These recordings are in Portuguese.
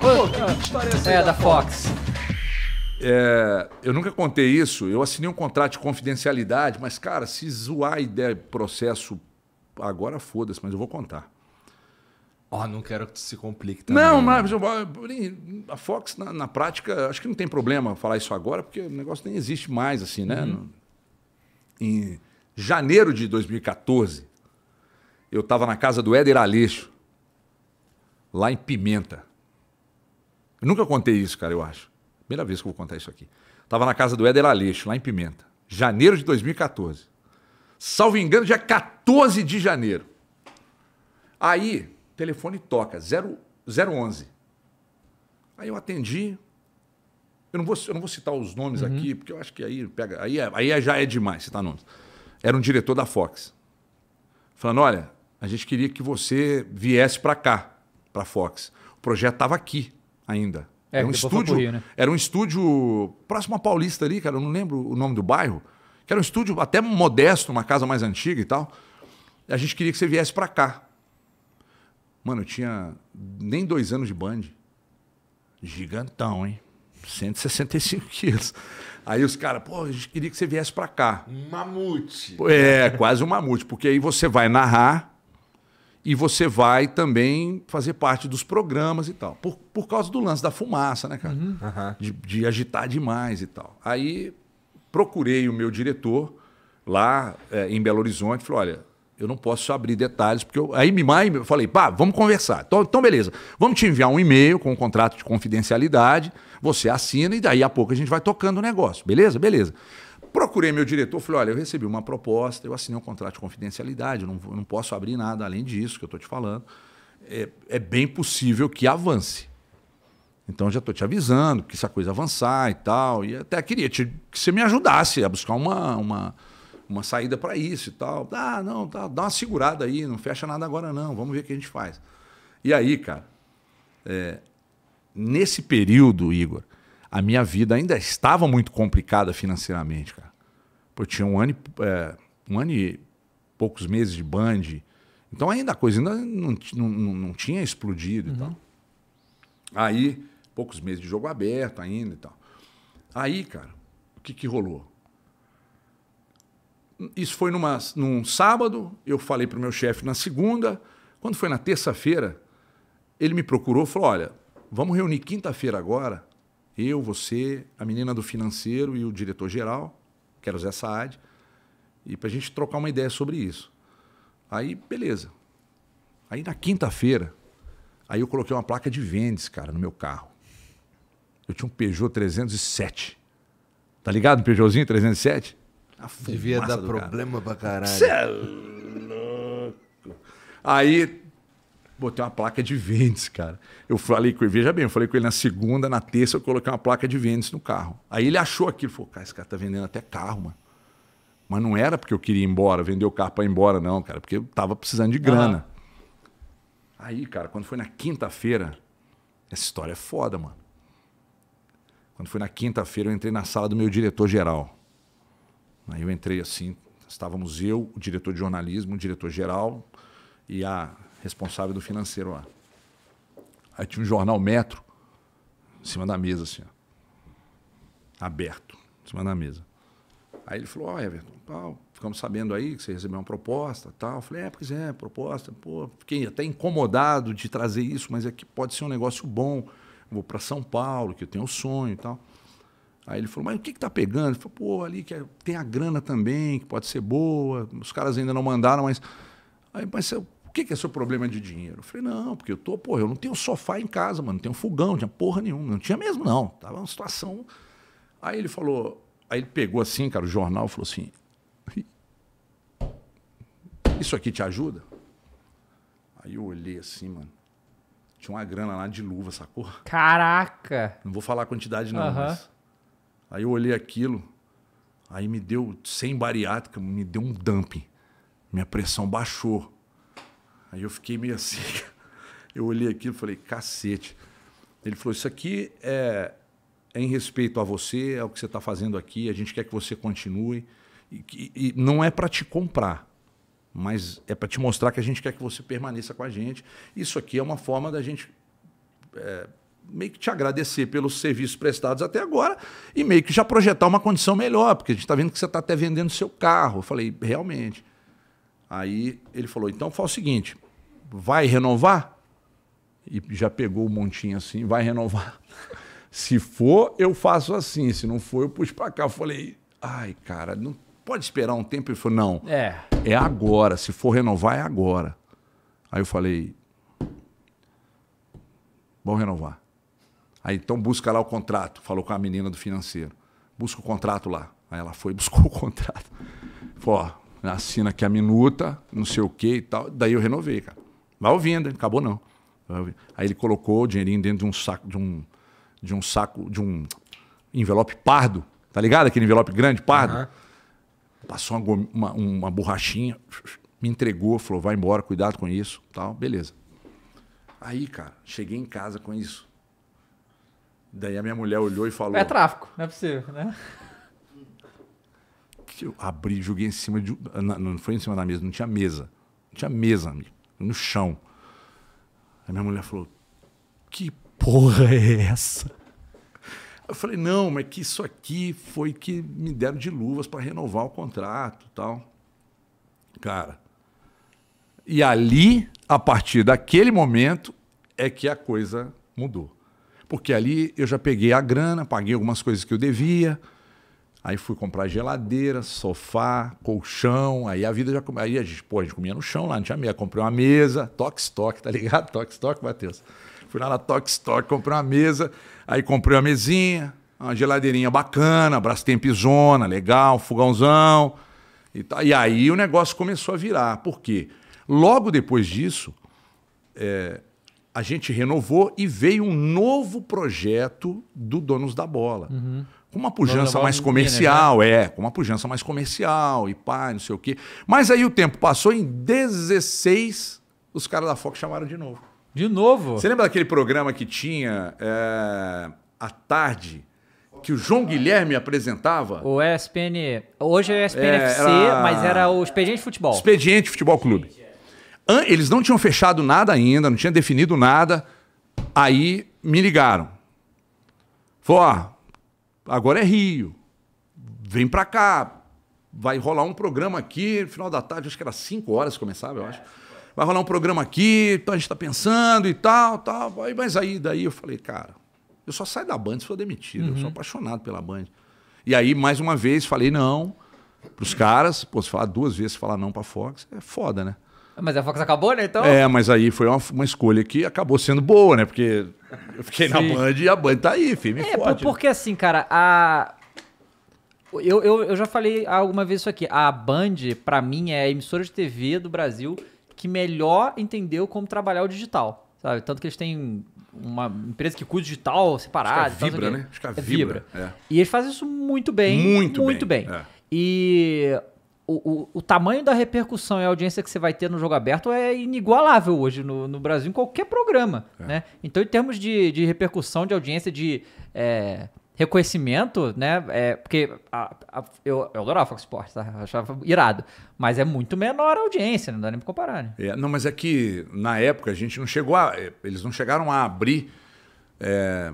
que história é essa? É, da, Fox. Fox. É, eu nunca contei isso. Eu assinei um contrato de confidencialidade, mas, cara, se zoar a ideia processo agora, foda-se, mas eu vou contar. Ó, oh, não quero que se complique também. Não, mas a Fox, na, na, prática, acho que não tem problema falar isso agora, porque o negócio nem existe mais, assim, né? Uhum. Em janeiro de 2014, eu estava na casa do Éder Aleixo, lá em Pimenta. Eu nunca contei isso, cara, eu acho. Primeira vez que eu vou contar isso aqui. Tava na casa do Éder Aleixo, lá em Pimenta. Janeiro de 2014. Salvo engano, dia 14 de janeiro. Aí, telefone toca, 0, 011. Aí eu atendi. Eu não vou, eu não vou citar os nomes uhum. aqui, porque eu acho que aí pega. Aí, é, aí é, já é demais citar nomes. Era um diretor da Fox. Falando: olha, a gente queria que você viesse para cá, para a Fox. O projeto estava aqui ainda. É, era é um estúdio. Rio, né? Era um estúdio próximo a Paulista ali, cara, eu não lembro o nome do bairro. Que era um estúdio até modesto, uma casa mais antiga e tal. A gente queria que você viesse para cá. Mano, eu tinha nem dois anos de band. Gigantão, hein? 165 quilos. Aí os caras, pô, a gente queria que você viesse para cá. Mamute. É, quase um mamute, porque aí você vai narrar e você vai também fazer parte dos programas e tal. Por, por causa do lance da fumaça, né, cara? Uhum. De, de, agitar demais e tal. Aí procurei o meu diretor lá é, em Belo Horizonte, falei, olha, eu não posso abrir detalhes, porque eu, aí me mais, eu falei, pá, vamos conversar. Então, então, beleza, vamos te enviar um e-mail com um contrato de confidencialidade, você assina e daí a pouco a gente vai tocando o negócio, beleza? Beleza. Procurei meu diretor, falei, olha, eu recebi uma proposta, eu assinei um contrato de confidencialidade, não, não posso abrir nada além disso que eu estou te falando. É, é, bem possível que avance. Então já estou te avisando que se a coisa avançar e tal, e até queria te, que você me ajudasse a buscar uma, uma, uma saída para isso e tal. Ah, não, tá, dá uma segurada aí, não fecha nada agora não, vamos ver o que a gente faz. E aí, cara, é, nesse período, Igor, a minha vida ainda estava muito complicada financeiramente, cara. Pô, tinha um ano, e, é, um ano e poucos meses de band. Então ainda a coisa ainda não, não, não tinha explodido uhum. e tal. Aí, poucos meses de jogo aberto ainda e tal. Aí, cara, o que, que rolou? Isso foi numa, num sábado, eu falei para o meu chefe na segunda. Quando foi na terça-feira, ele me procurou e falou: Olha, vamos reunir quinta-feira agora eu, você, a menina do financeiro e o diretor-geral, que era o Zé Saad, e para a gente trocar uma ideia sobre isso. Aí, beleza. Aí na quinta-feira, aí eu coloquei uma placa de vendas, cara, no meu carro. Eu tinha um Peugeot 307. Tá ligado, Peugeotzinho 307? A Devia dar problema pra caralho. Cê é louco. Aí botei uma placa de Vênus, cara. Eu falei com ele, veja bem, eu falei com ele na segunda, na terça, eu coloquei uma placa de Vênus no carro. Aí ele achou aquilo, falou, cara, esse cara tá vendendo até carro, mano. Mas não era porque eu queria ir embora, vender o carro para ir embora, não, cara, porque eu tava precisando de grana. Uhum. Aí, cara, quando foi na quinta-feira, essa história é foda, mano. Quando foi na quinta-feira, eu entrei na sala do meu diretor-geral. Aí eu entrei assim, estávamos eu, o diretor de jornalismo, o diretor-geral e a responsável do financeiro lá. Aí tinha um jornal Metro em cima da mesa, assim, ó, aberto, em cima da mesa. Aí ele falou, ó, oh, Everton, tal. ficamos sabendo aí que você recebeu uma proposta, tal. Eu falei, é, pois é, proposta. Pô, fiquei até incomodado de trazer isso, mas é que pode ser um negócio bom. Eu vou para São Paulo, que eu tenho um sonho e tal. Aí ele falou, mas o que que tá pegando? Ele falou, pô, ali que é, tem a grana também, que pode ser boa. Os caras ainda não mandaram, mas... Aí, mas eu o que, que é seu problema de dinheiro? Eu falei, não, porque eu tô, pô, eu não tenho sofá em casa, mano, não tenho fogão, não tinha porra nenhuma, não tinha mesmo, não. Tava uma situação. Aí ele falou, aí ele pegou assim, cara, o jornal falou assim: Isso aqui te ajuda? Aí eu olhei assim, mano. Tinha uma grana lá de luva, sacou? Caraca! Não vou falar a quantidade, não, mas. Aí eu olhei aquilo, aí me deu, sem bariátrica, me deu um dumping. Minha pressão baixou. Aí eu fiquei meio assim. Eu olhei aquilo e falei, cacete. Ele falou: Isso aqui é, é em respeito a você, é o que você está fazendo aqui, a gente quer que você continue. E, e, e não é para te comprar, mas é para te mostrar que a gente quer que você permaneça com a gente. Isso aqui é uma forma da gente é, meio que te agradecer pelos serviços prestados até agora e meio que já projetar uma condição melhor, porque a gente está vendo que você está até vendendo seu carro. Eu falei: Realmente. Aí ele falou: então faz o seguinte, vai renovar? E já pegou um montinho assim, vai renovar. Se for, eu faço assim. Se não for, eu puxo para cá. Eu falei: ai, cara, não pode esperar um tempo? Ele falou: não. É. É agora. Se for renovar, é agora. Aí eu falei: vamos renovar. Aí então busca lá o contrato. Falou com a menina do financeiro: busca o contrato lá. Aí ela foi, e buscou o contrato. Falou: ó, né, assina aqui a minuta, não sei o quê e tal. Daí eu renovei, cara. Vai ouvindo, hein? acabou não. Aí ele colocou o dinheirinho dentro de um saco, de um, de um saco, de um envelope pardo, tá ligado? Aquele envelope grande, pardo. Uhum. Passou uma, uma, uma borrachinha, me entregou, falou, vai embora, cuidado com isso, tal, beleza. Aí, cara, cheguei em casa com isso. Daí a minha mulher olhou e falou. É tráfico, não é possível, né? Eu abri, joguei em cima de. Não, não foi em cima da mesa, não tinha mesa. Não tinha mesa, amigo. No chão. Aí minha mulher falou: Que porra é essa? Eu falei: Não, mas que isso aqui foi que me deram de luvas para renovar o contrato tal. Cara. E ali, a partir daquele momento, é que a coisa mudou. Porque ali eu já peguei a grana, paguei algumas coisas que eu devia Aí fui comprar geladeira, sofá, colchão. Aí a vida já começou. Aí a gente, pô, a gente comia no chão lá, não tinha meia. Comprei uma mesa, toque-toque, tá ligado? Toque-toque, Matheus. Fui lá na toque-toque, comprei uma mesa. Aí comprei uma mesinha, uma geladeirinha bacana, brastempizona, legal, fogãozão. E, tá. e aí o negócio começou a virar. Por quê? Logo depois disso, é, a gente renovou e veio um novo projeto do Donos da Bola. Uhum com uma pujança mais né? comercial, né? é, com uma pujança mais comercial e pai não sei o quê. Mas aí o tempo passou, em 16, os caras da Fox chamaram de novo. De novo? Você lembra daquele programa que tinha é, à tarde, que o João Guilherme apresentava? O ESPN. Hoje é o ESPN é, FC, era... mas era o Expediente Futebol. Expediente Futebol Clube. Eles não tinham fechado nada ainda, não tinham definido nada. Aí me ligaram. Falou, ó, agora é Rio, vem para cá, vai rolar um programa aqui, no final da tarde, acho que era 5 horas que começava, eu acho. Vai rolar um programa aqui, então a gente está pensando e tal, tal. Mas aí, daí eu falei, cara, eu só saio da Band se for demitido, uhum. eu sou uhum. apaixonado pela Band. E aí, mais uma vez, falei não para os caras, pô, se falar duas vezes, falar não para Fox, é foda, né? Mas a Fox acabou, né? Então. É, mas aí foi uma, uma escolha que acabou sendo boa, né? Porque eu fiquei Sim. na Band e a Band tá aí, filme. É, forte, porque assim, cara, a. Eu, eu, eu já falei alguma vez isso aqui. A Band, para mim, é a emissora de TV do Brasil que melhor entendeu como trabalhar o digital. Sabe? Tanto que eles têm uma empresa que cuida digital separada. Acho que é vibra, né? Acho que é, é vibra. vibra. É. E eles fazem isso muito bem. Muito, muito bem. bem. É. E o, o, o, tamanho da repercussão e audiência que você vai ter no jogo aberto é inigualável hoje no, no Brasil, em qualquer programa. É. Né? Então, em termos de, de repercussão, de audiência, de é, reconhecimento, né? É, porque a, a, eu, eu adorava Fox Sports, tá? achava irado. Mas é muito menor a audiência, né? não dá nem pra comparar. Né? É, não, mas é que na época a gente não chegou a. É, eles não chegaram a abrir. É,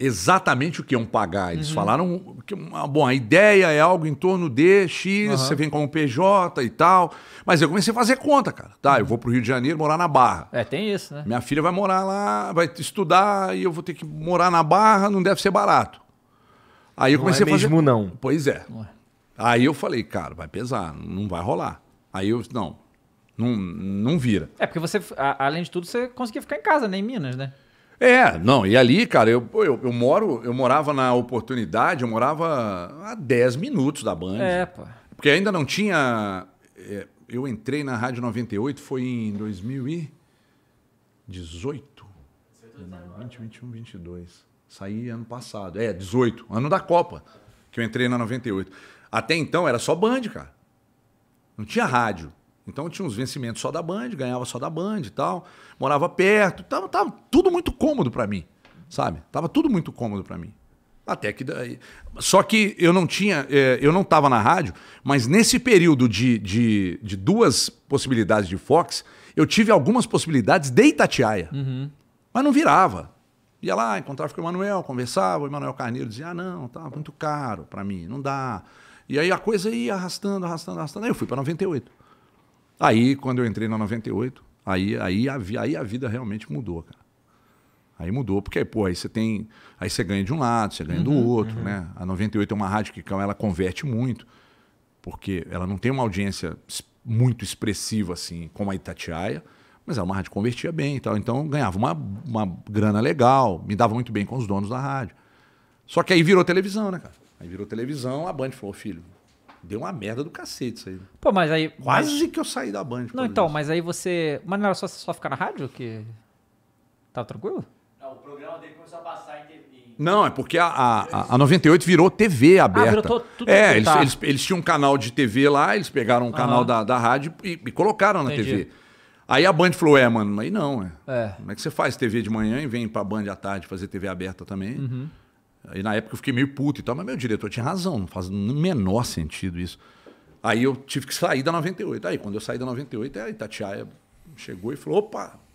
exatamente o que iam pagar. Eles uhum. falaram que ah, bom, a ideia é algo em torno de X, uhum. você vem com o PJ e tal. Mas eu comecei a fazer conta, cara. Tá, eu uhum. vou pro Rio de Janeiro morar na Barra. É, tem isso, né? Minha filha vai morar lá, vai estudar e eu vou ter que morar na Barra, não deve ser barato. Aí eu comecei é a fazer. mesmo não. Pois é. Não é. Aí eu falei, cara, vai pesar, não vai rolar. Aí eu, não, não, não vira. É, porque você, além de tudo, você conseguia ficar em casa, né, em Minas, né? É, não, e ali, cara, eu, eu, eu, moro, eu morava na oportunidade, eu morava a 10 minutos da Band. É, pô. Porque ainda não tinha. É, eu entrei na Rádio 98, foi em 2018. 20, 21, 22. Saí ano passado. É, 18, ano da Copa, que eu entrei na 98. Até então era só Band, cara. Não tinha rádio. Então tinha uns vencimentos só da Band, ganhava só da Band e tal, morava perto, tava, tava tudo muito cômodo para mim, sabe? Tava tudo muito cômodo para mim. Até que daí. Só que eu não tinha, é, eu não tava na rádio, mas nesse período de, de, de duas possibilidades de Fox, eu tive algumas possibilidades de Itatiaia. Uhum. Mas não virava. Ia lá, encontrava com o Emanuel, conversava, o Emanuel Carneiro dizia: ah, não, tá muito caro para mim, não dá. E aí a coisa ia arrastando, arrastando, arrastando. Aí eu fui para 98. Aí, quando eu entrei na 98, aí, aí, a, aí a vida realmente mudou, cara. Aí mudou, porque pô, aí você tem. Aí você ganha de um lado, você ganha do uhum, outro, uhum. né? A 98 é uma rádio que ela converte muito, porque ela não tem uma audiência muito expressiva, assim, como a Itatiaia, mas é uma rádio que convertia bem e tal. Então ganhava uma, uma grana legal, me dava muito bem com os donos da rádio. Só que aí virou televisão, né, cara? Aí virou televisão, a Band falou, filho, Deu uma merda do cacete isso aí. Pô, mas aí. Quase mas... que eu saí da Band. Não, então, mas aí você. Mas não era só você só ficar na rádio que. Tá tranquilo? Não, o programa dele começou a passar em TV. Não, é porque a, a, a 98 virou TV aberta. Ah, virou tudo é, eles, tá. eles, eles, tinham um canal de TV lá, eles pegaram um canal da, da rádio e, e colocaram na Entendi. TV. Aí a Band falou: é, mano, aí não, é. é. Como é que você faz TV de manhã e vem pra Band à tarde fazer TV aberta também? Uhum e na época eu fiquei meio puto e tal, mas meu diretor tinha razão, não faz o menor sentido isso. Aí eu tive que sair da 98. Aí quando eu saí da 98, a é, Itatiaia chegou e falou: opa,